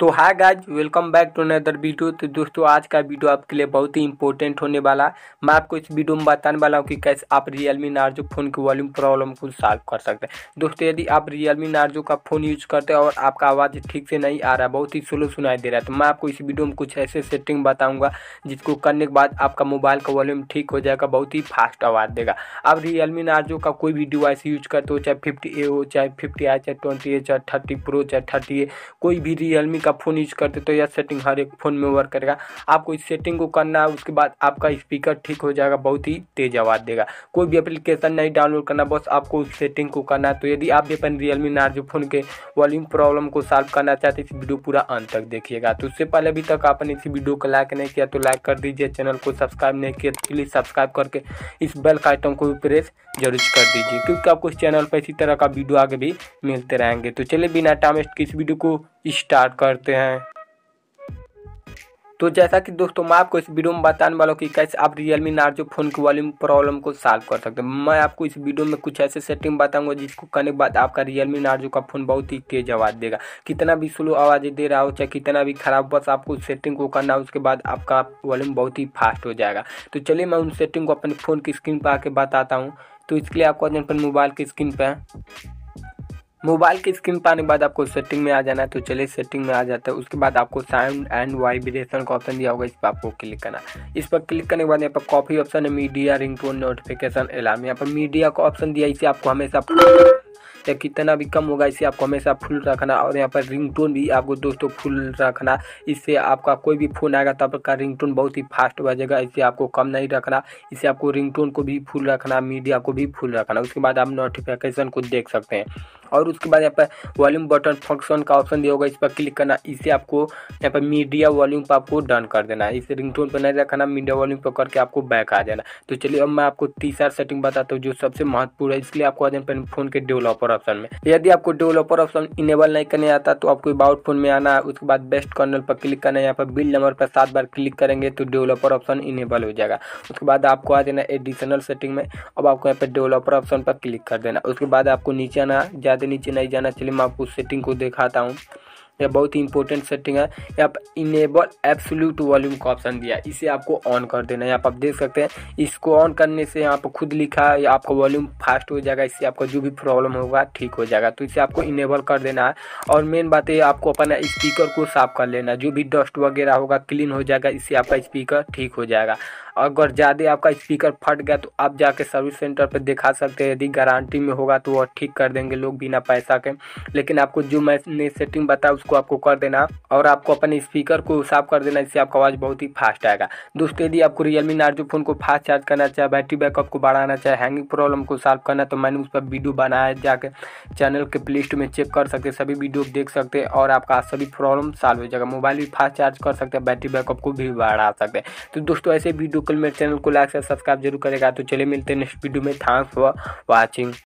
तो hi guys welcome back to another video तो दोस्तों आज का वीडियो आपके लिए बहुत ही इंपॉर्टेंट होने वाला है मैं आपको इस वीडियो में बताने वाला हूँ कि कैसे आप रियलमी नार्जो फ़ोन की वॉल्यूम प्रॉब्लम को सॉल्व कर सकते हैं दोस्तों यदि आप रियलमी नार्जो का फ़ोन यूज़ करते हैं और आपका आवाज़ ठीक से नहीं आ रहा है बहुत ही स्लो सुनाई दे रहा है तो मैं आपको इस वीडियो में कुछ ऐसे सेटिंग बताऊँगा जिसको करने के बाद आपका मोबाइल का वॉल्यूम ठीक हो जाएगा बहुत ही फास्ट आवाज़ देगा आप रियलमी नार्जो का कोई भी डिवाइस यूज करते हो चाहे फिफ्टी ए हो चाहे फिफ्टी आई चाहे ट्वेंटी ए चाहे थर्टी प्रो चाहे थर्टी ए कोई भी रियलमी का का फ़ोन यूज करते तो यह सेटिंग हर एक फ़ोन में वर्क करेगा आपको इस सेटिंग को करना है उसके बाद आपका स्पीकर ठीक हो जाएगा बहुत ही तेज आवाज़ देगा कोई भी एप्लीकेशन नहीं डाउनलोड करना बस आपको उस सेटिंग को करना है तो यदि आप भी अपन रियलमी नार्जो फ़ोन के वॉल्यूम प्रॉब्लम को सॉल्व करना चाहते इस वीडियो पूरा अंत तक देखिएगा तो उससे पहले अभी तक आपने इसी वीडियो को लाइक नहीं किया तो लाइक कर दीजिए चैनल को सब्सक्राइब नहीं किया तो प्लीज़ सब्सक्राइब करके इस बेल का आइटम को भी प्रेस जरूर कर दीजिए क्योंकि आपको इस चैनल पर इसी तरह का वीडियो आगे भी मिलते रहेंगे तो चलिए बिना टाइम वेस्ट के इस वीडियो को स्टार्ट करते हैं तो जैसा कि दोस्तों मैं आपको इस वीडियो में बताने वाला हूँ कि कैसे आप मी नार्जो फ़ोन की वॉल्यूम प्रॉब्लम को सॉल्व कर सकते हैं मैं आपको इस वीडियो में कुछ ऐसे सेटिंग बताऊंगा जिसको करने के बाद आपका मी नार्जो का फ़ोन बहुत ही तेज़ आवाज़ देगा कितना भी स्लो आवाज़ दे रहा हो चाहे कितना भी खराब बस आपको उस सेटिंग को करना उसके बाद आपका वॉल्यूम बहुत ही फास्ट हो जाएगा तो चलिए मैं उन सेटिंग को अपने फ़ोन की स्क्रीन पर आके बताता हूँ तो इसके लिए आपको अपने मोबाइल की स्क्रीन पर मोबाइल की स्क्रीन पाने के बाद आपको सेटिंग में आ जाना है तो चलिए सेटिंग में आ जाता है उसके बाद आपको साउंड एंड वाइब्रेशन का ऑप्शन दिया होगा इस पर आपको क्लिक करना इस पर क्लिक करने के बाद यहाँ पर कॉफी ऑप्शन है मीडिया रिंगटोन नोटिफिकेशन एलार्म यहाँ पर मीडिया का ऑप्शन दिया इसे आपको हमेशा या तो कितना भी कम होगा इसे आपको हमेशा फुल रखना और यहाँ पर रिंगटोन भी आपको दोस्तों फुल रखना इससे आपका कोई भी फ़ोन आएगा तब का रिंगटोन बहुत ही फास्ट बजेगा इसे आपको कम नहीं रखना इसे आपको रिंगटोन को भी फुल रखना मीडिया को भी फुल रखना उसके बाद आप नोटिफिकेशन को देख सकते हैं और उसके बाद यहाँ पर वॉल्यूम बटन फंक्शन का ऑप्शन दिया होगा इस पर क्लिक करना इसे आपको यहाँ पर मीडिया वॉल्यूम पर आपको डन कर देना है इसे रिंगटोन पर नहीं रखना मीडिया वॉल्यूम पर करके आपको बैक आ जाना तो चलिए अब मैं आपको तीसरा सेटिंग बताता हूँ जो सबसे महत्वपूर्ण है इसलिए आपको आ फ़ोन के डेवलपर डेवलपर ऑप्शन में यदि आपको डेवलपर ऑप्शन इनेबल नहीं करने आता तो आपको अबाउट फोन में आना है उसके बाद बेस्ट कर्नल पर क्लिक करना है यहाँ पर बिल नंबर पर सात बार क्लिक करेंगे तो डेवलपर ऑप्शन इनेबल हो जाएगा उसके बाद आपको आ जाना एडिशनल सेटिंग में अब आपको यहाँ पर डेवलपर ऑप्शन पर क्लिक कर देना उसके बाद आपको नीचे आना ज़्यादा नीचे नहीं जाना चलिए मैं आपको सेटिंग को दिखाता हूँ यह बहुत ही इंपॉर्टेंट सेटिंग है यहाँ पर इनेबल एब्सोल्यूट वॉल्यूम का ऑप्शन दिया है इसे आपको ऑन कर देना है यहाँ पर आप देख सकते हैं इसको ऑन करने से यहाँ पर खुद लिखा है आपका वॉल्यूम फास्ट हो जाएगा इससे आपका जो भी प्रॉब्लम होगा ठीक हो जाएगा तो इसे आपको इनेबल कर देना है और मेन बात है आपको अपना स्पीकर को साफ कर लेना जो भी डस्ट वगैरह होगा क्लीन हो जाएगा इससे आपका स्पीकर ठीक हो जाएगा अगर ज़्यादा आपका स्पीकर फट गया तो आप जाके सर्विस सेंटर पर दिखा सकते हैं यदि गारंटी में होगा तो वह ठीक कर देंगे लोग बिना पैसा के लेकिन आपको जो मैंने सेटिंग बताया उसको को आपको कर देना और आपको अपने स्पीकर को साफ कर देना इससे आपका आवाज़ बहुत ही फास्ट आएगा दोस्तों यदि आपको रियलमी नार्जो फ़ोन को फास्ट चार्ज करना चाहे बैटरी बैकअप को बढ़ाना चाहे हैंगिंग प्रॉब्लम को सॉल्व करना तो मैंने उस पर वीडियो बनाया जाकर चैनल के प्ले में चेक कर सकते सभी वीडियो देख सकते हैं और आपका सभी प्रॉब्लम सॉल्व हो जाएगा मोबाइल भी फास्ट चार्ज कर सकते हैं बैटरी बैकअप को भी बढ़ा सकते हैं तो दोस्तों ऐसे वीडियो कल मेरे चैनल को लाइक से सब्सक्राइब जरूर करेगा तो चलिए मिलते हैं नेक्स्ट वीडियो में थैंक्स फॉर वॉचिंग